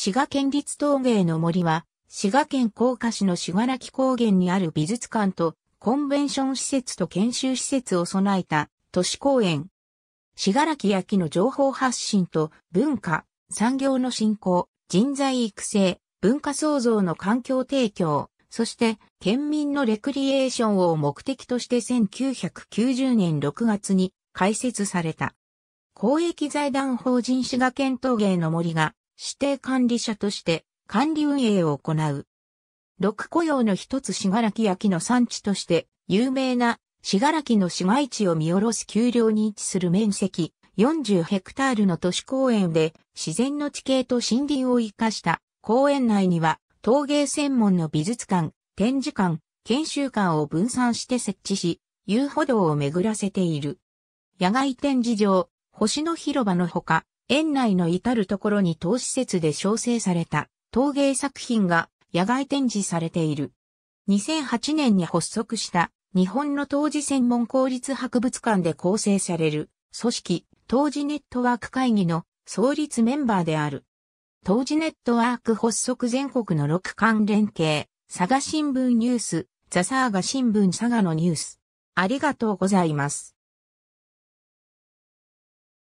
滋賀県立陶芸の森は、滋賀県甲賀市の滋賀ら高原にある美術館と、コンベンション施設と研修施設を備えた都市公園。滋賀らき焼の情報発信と文化、産業の振興、人材育成、文化創造の環境提供、そして県民のレクリエーションを目的として1990年6月に開設された。公益財団法人滋賀県陶芸の森が指定管理者として管理運営を行う。六雇用の一つ信楽焼の産地として有名な信楽の市街地を見下ろす丘陵に位置する面積40ヘクタールの都市公園で自然の地形と森林を生かした公園内には陶芸専門の美術館、展示館、研修館を分散して設置し、遊歩道を巡らせている。野外展示場、星の広場のほか、園内の至るところに当施設で小生された陶芸作品が野外展示されている。2008年に発足した日本の当時専門公立博物館で構成される組織当時ネットワーク会議の創立メンバーである。当時ネットワーク発足全国の6関連携、佐賀新聞ニュース、ザサーガ新聞佐賀のニュース。ありがとうございます。